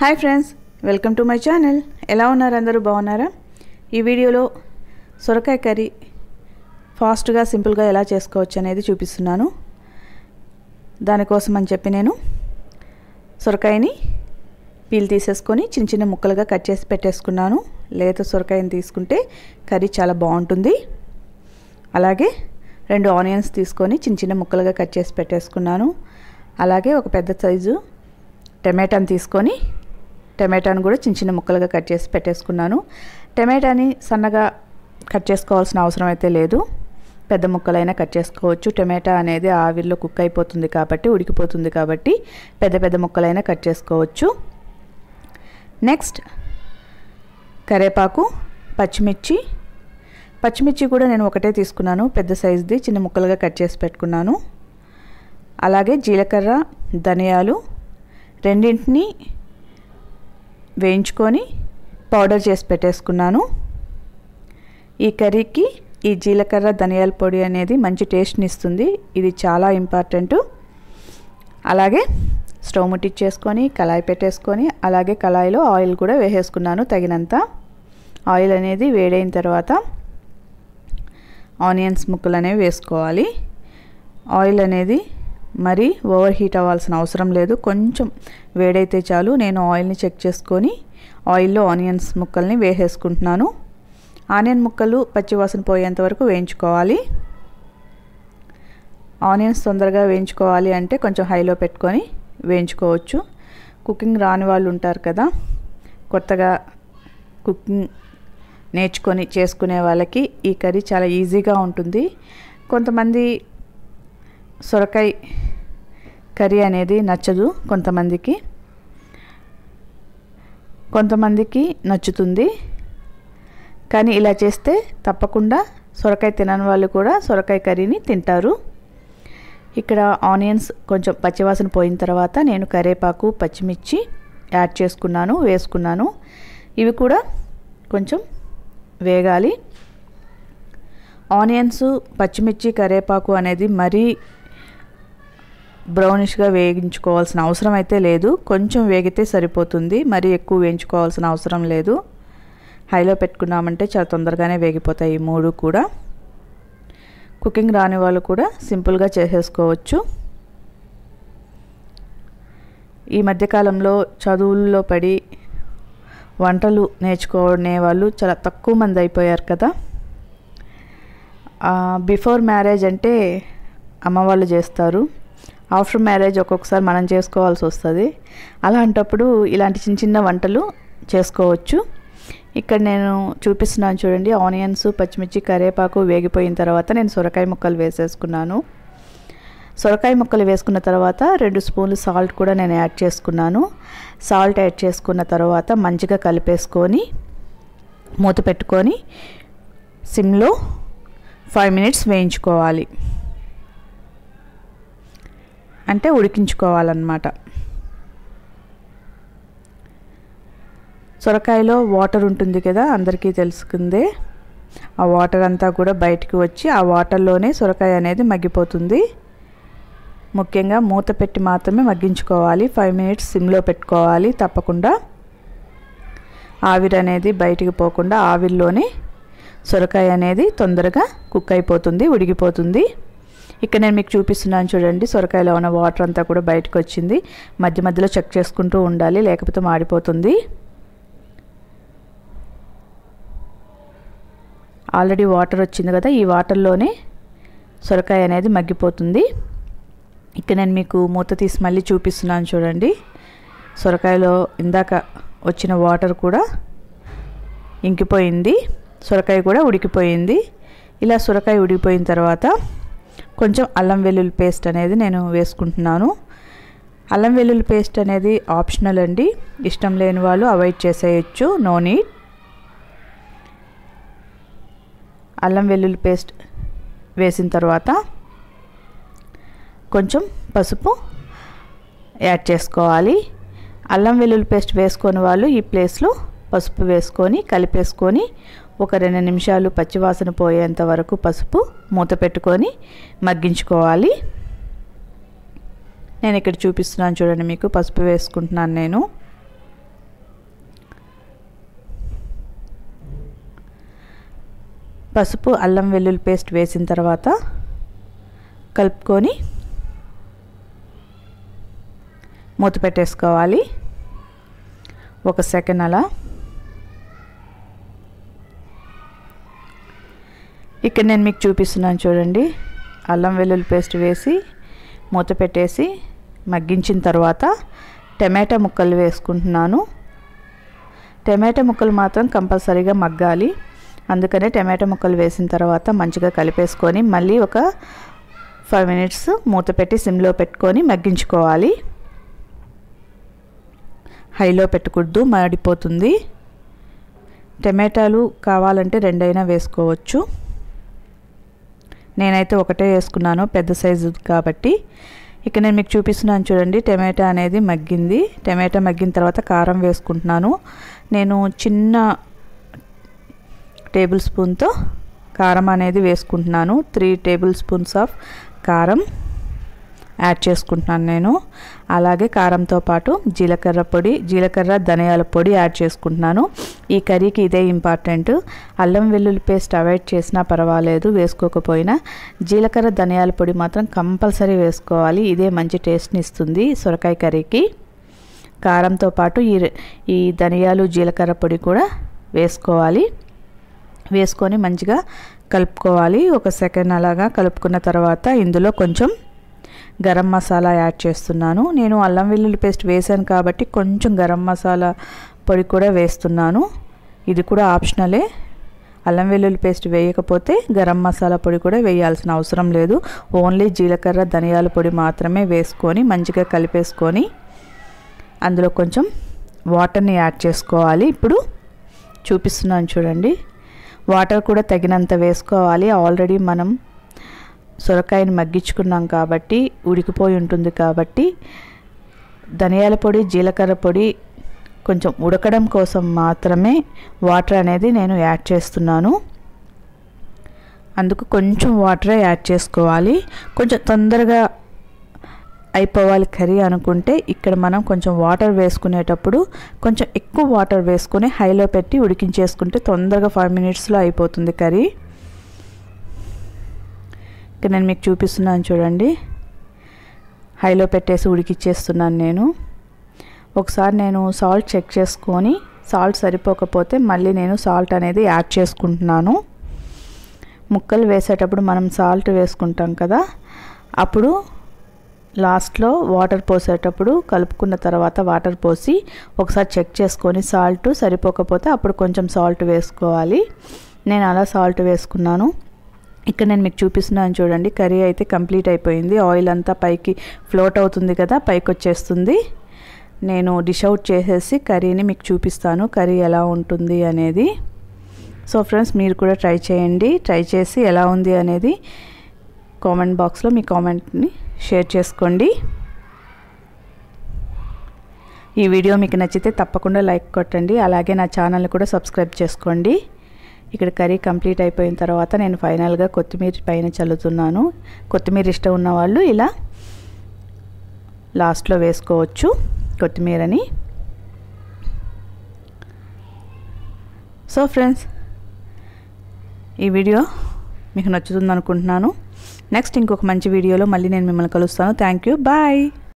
hi friends welcome to my channel ఎలా ఉన్నారు అందరూ బాగున్నారా ఈ వీడియోలో సొరకాయ కర్రీ ఫాస్ట్గా సింపుల్గా ఎలా చేసుకోవచ్చు అనేది చూపిస్తున్నాను దానికోసం అని చెప్పి నేను సొరకాయని పీల్ తీసేసుకొని చిన్న చిన్న ముక్కలుగా కట్ చేసి పెట్టేసుకున్నాను లేత సొరకాయని తీసుకుంటే కర్రీ చాలా బాగుంటుంది అలాగే రెండు ఆనియన్స్ తీసుకొని చిన్న చిన్న ముక్కలుగా కట్ చేసి పెట్టేసుకున్నాను అలాగే ఒక పెద్ద సైజు టమాటాను తీసుకొని టమాటాను కూడా చిన్న చిన్న ముక్కలుగా కట్ చేసి పెట్టేసుకున్నాను టమాటాని సన్నగా కట్ చేసుకోవాల్సిన అవసరం అయితే లేదు పెద్ద ముక్కలైనా కట్ చేసుకోవచ్చు టమాటా అనేది ఆవిరిలో కుక్ అయిపోతుంది కాబట్టి ఉడికిపోతుంది కాబట్టి పెద్ద పెద్ద ముక్కలైనా కట్ చేసుకోవచ్చు నెక్స్ట్ కరేపాకు పచ్చిమిర్చి పచ్చిమిర్చి కూడా నేను ఒకటే తీసుకున్నాను పెద్ద సైజుది చిన్న ముక్కలుగా కట్ చేసి పెట్టుకున్నాను అలాగే జీలకర్ర ధనియాలు రెండింటిని వేయించుకొని పౌడర్ చేసి పెట్టేసుకున్నాను ఈ కర్రీకి ఈ జీలకర్ర ధనియాల పొడి అనేది మంచి టేస్ట్ని ఇస్తుంది ఇది చాలా ఇంపార్టెంట్ అలాగే స్టవ్ ముట్టించేసుకొని కళాయి పెట్టేసుకొని అలాగే కళాయిలో ఆయిల్ కూడా వేసేసుకున్నాను తగినంత ఆయిల్ అనేది వేడైన తర్వాత ఆనియన్స్ ముక్కలు అనేవి వేసుకోవాలి ఆయిల్ అనేది మరి ఓవర్ హీట్ అవ్వాల్సిన అవసరం లేదు కొంచెం వేడైతే చాలు నేను ఆయిల్ని చెక్ చేసుకొని ఆయిల్లో ఆనియన్స్ ముక్కల్ని వేసేసుకుంటున్నాను ఆనియన్ ముక్కలు పచ్చివాసన పోయేంత వరకు వేయించుకోవాలి ఆనియన్స్ తొందరగా వేయించుకోవాలి అంటే కొంచెం హైలో పెట్టుకొని వేయించుకోవచ్చు కుకింగ్ రాని వాళ్ళు ఉంటారు కదా కొత్తగా కుకింగ్ నేర్చుకొని చేసుకునే వాళ్ళకి ఈ కర్రీ చాలా ఈజీగా ఉంటుంది కొంతమంది సొరకాయ కర్రీ అనేది నచ్చదు కొంతమందికి కొంతమందికి నచ్చుతుంది కానీ ఇలా చేస్తే తప్పకుండా సొరకాయ తినని వాళ్ళు కూడా సొరకాయ కర్రీని తింటారు ఇక్కడ ఆనియన్స్ కొంచెం పచ్చివాసన పోయిన తర్వాత నేను కరేపాకు పచ్చిమిర్చి యాడ్ చేసుకున్నాను వేసుకున్నాను ఇవి కూడా కొంచెం వేగాలి ఆనియన్స్ పచ్చిమిర్చి కరేపాకు అనేది మరీ బ్రౌనిష్గా వేయించుకోవాల్సిన అవసరం అయితే లేదు కొంచెం వేగితే సరిపోతుంది మరి ఎక్కువ వేయించుకోవాల్సిన అవసరం లేదు హైలో పెట్టుకున్నామంటే చాలా తొందరగానే వేగిపోతాయి ఈ మూడు కూడా కుకింగ్ రాని వాళ్ళు కూడా సింపుల్గా చేసేసుకోవచ్చు ఈ మధ్యకాలంలో చదువుల్లో పడి వంటలు నేర్చుకునే వాళ్ళు చాలా తక్కువ మంది అయిపోయారు కదా బిఫోర్ మ్యారేజ్ అంటే అమ్మవాళ్ళు చేస్తారు ఆఫ్టర్ మ్యారేజ్ ఒక్కొక్కసారి మనం చేసుకోవాల్సి వస్తుంది అలాంటప్పుడు ఇలాంటి చిన్న చిన్న వంటలు చేసుకోవచ్చు ఇక్కడ నేను చూపిస్తున్నాను చూడండి ఆనియన్స్ పచ్చిమిర్చి కరేపాకు వేగిపోయిన తర్వాత నేను సొరకాయ ముక్కలు వేసేసుకున్నాను సొరకాయ ముక్కలు వేసుకున్న తర్వాత రెండు స్పూన్లు సాల్ట్ కూడా నేను యాడ్ చేసుకున్నాను సాల్ట్ యాడ్ చేసుకున్న తర్వాత మంచిగా కలిపేసుకొని మూత పెట్టుకొని సిమ్లో ఫైవ్ మినిట్స్ వేయించుకోవాలి అంటే ఉడికించుకోవాలన్నమాట సొరకాయలో వాటర్ ఉంటుంది కదా అందరికీ తెలుసుకుందే ఆ వాటర్ అంతా కూడా బయటికి వచ్చి ఆ వాటర్లోనే సొరకాయ అనేది మగ్గిపోతుంది ముఖ్యంగా మూత పెట్టి మాత్రమే మగ్గించుకోవాలి ఫైవ్ మినిట్స్ సిమ్లో పెట్టుకోవాలి తప్పకుండా ఆవిరి అనేది బయటికి పోకుండా ఆవిరిలోనే సొరకాయ అనేది తొందరగా కుక్ అయిపోతుంది ఉడికిపోతుంది ఇక్కడ నేను మీకు చూపిస్తున్నాను చూడండి సొరకాయలో ఉన్న వాటర్ అంతా కూడా బయటకు వచ్చింది మధ్య మధ్యలో చెక్ చేసుకుంటూ ఉండాలి లేకపోతే మాడిపోతుంది ఆల్రెడీ వాటర్ వచ్చింది కదా ఈ వాటర్లోనే సొరకాయ అనేది మగ్గిపోతుంది ఇక్కడ నేను మీకు మూత తీసి మళ్ళీ చూపిస్తున్నాను చూడండి సొరకాయలో ఇందాక వచ్చిన వాటర్ కూడా ఇంకిపోయింది సొరకాయ కూడా ఉడికిపోయింది ఇలా సొరకాయ ఉడికిపోయిన తర్వాత కొంచెం అల్లం వెల్లుల్లి పేస్ట్ అనేది నేను వేసుకుంటున్నాను అల్లం వెల్లుల్లి పేస్ట్ అనేది ఆప్షనల్ అండి ఇష్టం లేని వాళ్ళు అవాయిడ్ చేసేయచ్చు నో నీడ్ అల్లం వెల్లుల్లి పేస్ట్ వేసిన తర్వాత కొంచెం పసుపు యాడ్ చేసుకోవాలి అల్లం వెల్లుల్లి పేస్ట్ వేసుకొని వాళ్ళు ఈ ప్లేస్లో పసుపు వేసుకొని కలిపేసుకొని ఒక రెండు నిమిషాలు పచ్చివాసన పోయేంత వరకు పసుపు మూత పెట్టుకొని మగ్గించుకోవాలి నేను ఇక్కడ చూపిస్తున్నాను చూడండి మీకు పసుపు వేసుకుంటున్నాను నేను పసుపు అల్లం వెల్లుల్లి పేస్ట్ వేసిన తర్వాత కలుపుకొని మూత పెట్టేసుకోవాలి ఒక సెకండ్ అలా ఇక్కడ నేను మీకు చూపిస్తున్నాను చూడండి అల్లం వెల్లుల్లి పేస్ట్ వేసి మూత పెట్టేసి మగ్గించిన తర్వాత టమాటా ముక్కలు వేసుకుంటున్నాను టమాటా ముక్కలు మాత్రం కంపల్సరీగా మగ్గాలి అందుకనే టమాటా ముక్కలు వేసిన తర్వాత మంచిగా కలిపేసుకొని మళ్ళీ ఒక ఫైవ్ మినిట్స్ మూత పెట్టి సిమ్లో పెట్టుకొని మగ్గించుకోవాలి హైలో పెట్టకూడదు మాడిపోతుంది టమాటాలు కావాలంటే రెండైనా వేసుకోవచ్చు నేనైతే ఒకటే వేసుకున్నాను పెద్ద సైజు కాబట్టి ఇక నేను మీకు చూపిస్తున్నాను చూడండి టమాటా అనేది మగ్గింది టమాటా మగ్గిన తర్వాత కారం వేసుకుంటున్నాను నేను చిన్న టేబుల్ స్పూన్తో కారం అనేది వేసుకుంటున్నాను త్రీ టేబుల్ స్పూన్స్ ఆఫ్ కారం యాడ్ చేసుకుంటున్నాను నేను అలాగే కారంతో పాటు జీలకర్ర పొడి జీలకర్ర ధనియాల పొడి యాడ్ చేసుకుంటున్నాను ఈ కర్రీకి ఇదే ఇంపార్టెంట్ అల్లం వెల్లుల్లి పేస్ట్ అవాయిడ్ చేసినా పర్వాలేదు వేసుకోకపోయినా జీలకర్ర ధనియాల పొడి మాత్రం కంపల్సరీ వేసుకోవాలి ఇదే మంచి టేస్ట్ని ఇస్తుంది సొరకాయ కర్రీకి కారంతో పాటు ఈ ఈ ధనియాలు జీలకర్ర పొడి కూడా వేసుకోవాలి వేసుకొని మంచిగా కలుపుకోవాలి ఒక సెకండ్ అలాగా కలుపుకున్న తర్వాత ఇందులో కొంచెం గరం మసాలా యాడ్ చేస్తున్నాను నేను అల్లం వెల్లుల్లి పేస్ట్ వేసాను కాబట్టి కొంచెం గరం మసాలా పొడి కూడా వేస్తున్నాను ఇది కూడా ఆప్షనలే అల్లం వెల్లుల్లి పేస్ట్ వేయకపోతే గరం మసాలా పొడి కూడా వేయాల్సిన అవసరం లేదు ఓన్లీ జీలకర్ర ధనియాల పొడి మాత్రమే వేసుకొని మంచిగా కలిపేసుకొని అందులో కొంచెం వాటర్ని యాడ్ చేసుకోవాలి ఇప్పుడు చూపిస్తున్నాను చూడండి వాటర్ కూడా తగినంత వేసుకోవాలి ఆల్రెడీ మనం సొరకాయని మగ్గించుకున్నాం కాబట్టి ఉడికిపోయి ఉంటుంది కాబట్టి ధనియాల పొడి జీలకర్ర పొడి కొంచెం ఉడకడం కోసం మాత్రమే వాటర్ అనేది నేను యాడ్ చేస్తున్నాను అందుకు కొంచెం వాటరే యాడ్ చేసుకోవాలి కొంచెం తొందరగా అయిపోవాలి కర్రీ అనుకుంటే ఇక్కడ మనం కొంచెం వాటర్ వేసుకునేటప్పుడు కొంచెం ఎక్కువ వాటర్ వేసుకొని హైలో పెట్టి ఉడికించేసుకుంటే తొందరగా ఫైవ్ మినిట్స్లో అయిపోతుంది కర్రీ ఇక్కడ నేను మీకు చూపిస్తున్నాను చూడండి హైలో పెట్టేసి ఉడికిచ్చేస్తున్నాను నేను ఒకసారి నేను సాల్ట్ చెక్ చేసుకొని సాల్ట్ సరిపోకపోతే మళ్ళీ నేను సాల్ట్ అనేది యాడ్ చేసుకుంటున్నాను ముక్కలు వేసేటప్పుడు మనం సాల్ట్ వేసుకుంటాం కదా అప్పుడు లాస్ట్లో వాటర్ పోసేటప్పుడు కలుపుకున్న తర్వాత వాటర్ పోసి ఒకసారి చెక్ చేసుకొని సాల్ట్ సరిపోకపోతే అప్పుడు కొంచెం సాల్ట్ వేసుకోవాలి నేను అలా సాల్ట్ వేసుకున్నాను ఇక్కడ నేను మీకు చూపిస్తున్నాను చూడండి కర్రీ అయితే కంప్లీట్ అయిపోయింది ఆయిల్ అంతా పైకి ఫ్లోట్ అవుతుంది కదా పైకి వచ్చేస్తుంది నేను డిష్ అవుట్ చేసేసి కర్రీని మీకు చూపిస్తాను కర్రీ ఎలా ఉంటుంది అనేది సో ఫ్రెండ్స్ మీరు కూడా ట్రై చేయండి ట్రై చేసి ఎలా ఉంది అనేది కామెంట్ బాక్స్లో మీ కామెంట్ని షేర్ చేసుకోండి ఈ వీడియో మీకు నచ్చితే తప్పకుండా లైక్ కొట్టండి అలాగే నా ఛానల్ని కూడా సబ్స్క్రైబ్ చేసుకోండి ఇక్కడ కర్రీ కంప్లీట్ అయిపోయిన తర్వాత నేను ఫైనల్గా కొత్తిమీర పైన చల్లుతున్నాను కొత్తిమీర ఇష్టం ఉన్నవాళ్ళు ఇలా లాస్ట్లో వేసుకోవచ్చు కొత్తిమీరని సో ఫ్రెండ్స్ ఈ వీడియో మీకు నచ్చుతుంది అనుకుంటున్నాను నెక్స్ట్ ఇంకొక మంచి వీడియోలో మళ్ళీ నేను మిమ్మల్ని కలుస్తాను థ్యాంక్ యూ బాయ్